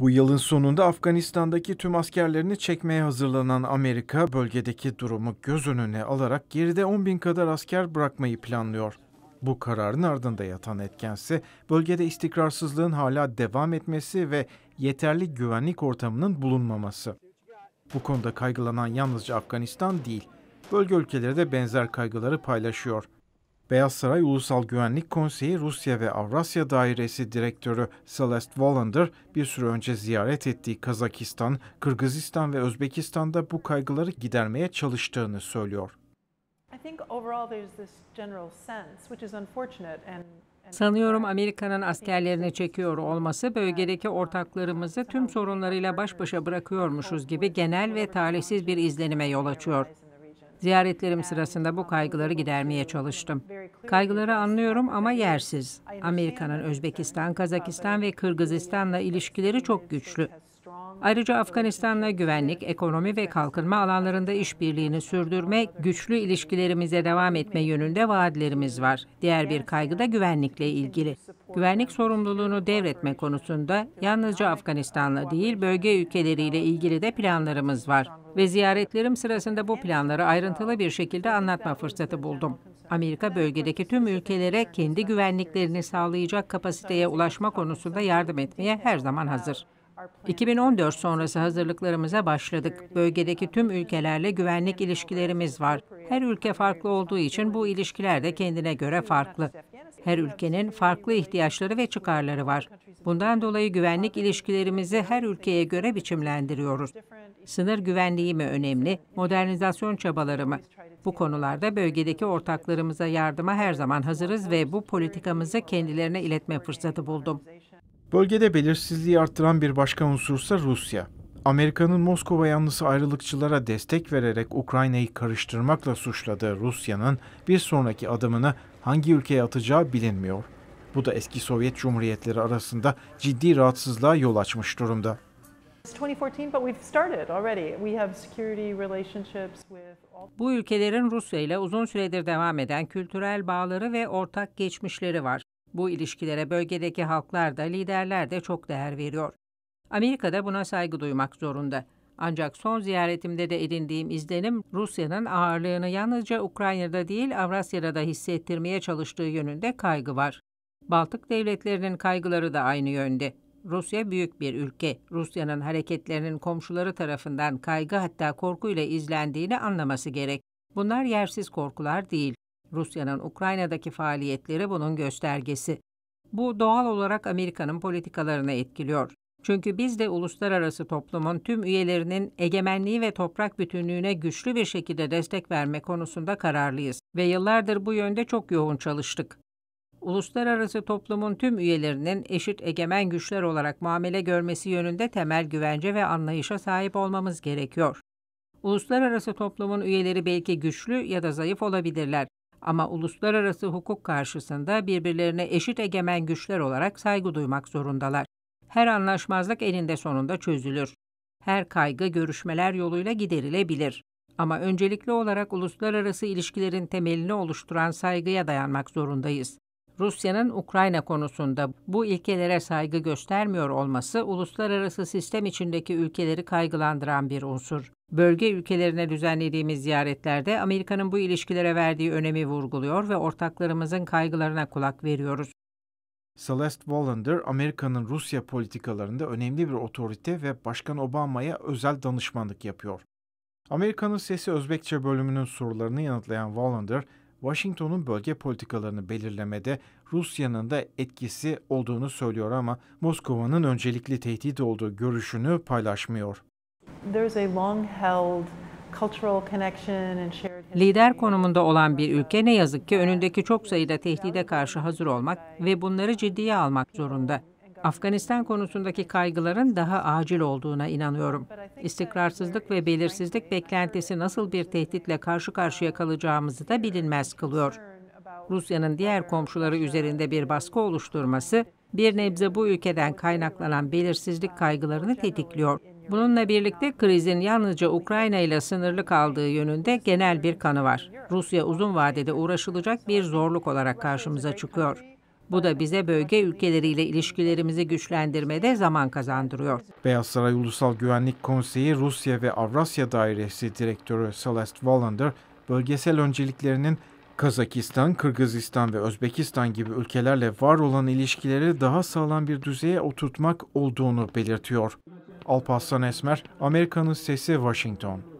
Bu yılın sonunda Afganistan'daki tüm askerlerini çekmeye hazırlanan Amerika bölgedeki durumu göz önüne alarak geride 10 bin kadar asker bırakmayı planlıyor. Bu kararın ardında yatan etkense bölgede istikrarsızlığın hala devam etmesi ve yeterli güvenlik ortamının bulunmaması. Bu konuda kaygılanan yalnızca Afganistan değil, bölge ülkeleri de benzer kaygıları paylaşıyor. Beyaz Saray Ulusal Güvenlik Konseyi Rusya ve Avrasya Dairesi Direktörü Celeste Wallander bir süre önce ziyaret ettiği Kazakistan, Kırgızistan ve Özbekistan'da bu kaygıları gidermeye çalıştığını söylüyor. Sanıyorum Amerika'nın askerlerini çekiyor olması bölgedeki ortaklarımızı tüm sorunlarıyla baş başa bırakıyormuşuz gibi genel ve talihsiz bir izlenime yol açıyor. Ziyaretlerim sırasında bu kaygıları gidermeye çalıştım. Kaygıları anlıyorum ama yersiz. Amerika'nın Özbekistan, Kazakistan ve Kırgızistan'la ilişkileri çok güçlü. Ayrıca Afganistan'la güvenlik, ekonomi ve kalkınma alanlarında işbirliğini sürdürme, güçlü ilişkilerimize devam etme yönünde vaatlerimiz var. Diğer bir kaygı da güvenlikle ilgili. Güvenlik sorumluluğunu devretme konusunda yalnızca Afganistan'la değil bölge ülkeleriyle ilgili de planlarımız var. Ve ziyaretlerim sırasında bu planları ayrıntılı bir şekilde anlatma fırsatı buldum. Amerika bölgedeki tüm ülkelere kendi güvenliklerini sağlayacak kapasiteye ulaşma konusunda yardım etmeye her zaman hazır. 2014 sonrası hazırlıklarımıza başladık. Bölgedeki tüm ülkelerle güvenlik ilişkilerimiz var. Her ülke farklı olduğu için bu ilişkiler de kendine göre farklı. Her ülkenin farklı ihtiyaçları ve çıkarları var. Bundan dolayı güvenlik ilişkilerimizi her ülkeye göre biçimlendiriyoruz. Sınır güvenliği mi önemli, modernizasyon çabaları mı? Bu konularda bölgedeki ortaklarımıza yardıma her zaman hazırız ve bu politikamızı kendilerine iletme fırsatı buldum. Bölgede belirsizliği artıran bir başka unsursa Rusya. Amerika'nın Moskova yanlısı ayrılıkçılara destek vererek Ukrayna'yı karıştırmakla suçladığı Rusya'nın bir sonraki adımını hangi ülkeye atacağı bilinmiyor. Bu da eski Sovyet Cumhuriyetleri arasında ciddi rahatsızlığa yol açmış durumda. Bu ülkelerin Rusya ile uzun süredir devam eden kültürel bağları ve ortak geçmişleri var. Bu ilişkilere bölgedeki halklar da liderler de çok değer veriyor. Amerika da buna saygı duymak zorunda. Ancak son ziyaretimde de edindiğim izlenim Rusya'nın ağırlığını yalnızca Ukrayna'da değil Avrasya'da da hissettirmeye çalıştığı yönünde kaygı var. Baltık devletlerinin kaygıları da aynı yönde. Rusya büyük bir ülke. Rusya'nın hareketlerinin komşuları tarafından kaygı hatta korkuyla izlendiğini anlaması gerek. Bunlar yersiz korkular değil. Rusya'nın Ukrayna'daki faaliyetleri bunun göstergesi. Bu doğal olarak Amerika'nın politikalarını etkiliyor. Çünkü biz de uluslararası toplumun tüm üyelerinin egemenliği ve toprak bütünlüğüne güçlü bir şekilde destek verme konusunda kararlıyız ve yıllardır bu yönde çok yoğun çalıştık. Uluslararası toplumun tüm üyelerinin eşit egemen güçler olarak muamele görmesi yönünde temel güvence ve anlayışa sahip olmamız gerekiyor. Uluslararası toplumun üyeleri belki güçlü ya da zayıf olabilirler ama uluslararası hukuk karşısında birbirlerine eşit egemen güçler olarak saygı duymak zorundalar. Her anlaşmazlık elinde sonunda çözülür. Her kaygı görüşmeler yoluyla giderilebilir. Ama öncelikli olarak uluslararası ilişkilerin temelini oluşturan saygıya dayanmak zorundayız. Rusya'nın Ukrayna konusunda bu ilkelere saygı göstermiyor olması uluslararası sistem içindeki ülkeleri kaygılandıran bir unsur. Bölge ülkelerine düzenlediğimiz ziyaretlerde Amerika'nın bu ilişkilere verdiği önemi vurguluyor ve ortaklarımızın kaygılarına kulak veriyoruz. Celeste Wallander, Amerika'nın Rusya politikalarında önemli bir otorite ve Başkan Obama'ya özel danışmanlık yapıyor. Amerika'nın Sesi Özbekçe bölümünün sorularını yanıtlayan Wallander, Washington'un bölge politikalarını belirlemede Rusya'nın da etkisi olduğunu söylüyor ama Moskova'nın öncelikli tehdit olduğu görüşünü paylaşmıyor. Lider konumunda olan bir ülke ne yazık ki önündeki çok sayıda tehdide karşı hazır olmak ve bunları ciddiye almak zorunda. Afganistan konusundaki kaygıların daha acil olduğuna inanıyorum. İstikrarsızlık ve belirsizlik beklentisi nasıl bir tehditle karşı karşıya kalacağımızı da bilinmez kılıyor. Rusya'nın diğer komşuları üzerinde bir baskı oluşturması, bir nebze bu ülkeden kaynaklanan belirsizlik kaygılarını tetikliyor. Bununla birlikte krizin yalnızca Ukrayna ile sınırlı kaldığı yönünde genel bir kanı var. Rusya uzun vadede uğraşılacak bir zorluk olarak karşımıza çıkıyor. Bu da bize bölge ülkeleriyle ilişkilerimizi güçlendirmede zaman kazandırıyor. Beyaz Saray Ulusal Güvenlik Konseyi Rusya ve Avrasya Dairesi Direktörü Celeste Wallander, bölgesel önceliklerinin Kazakistan, Kırgızistan ve Özbekistan gibi ülkelerle var olan ilişkileri daha sağlam bir düzeye oturtmak olduğunu belirtiyor. Alparslan Esmer, Amerika'nın Sesi Washington.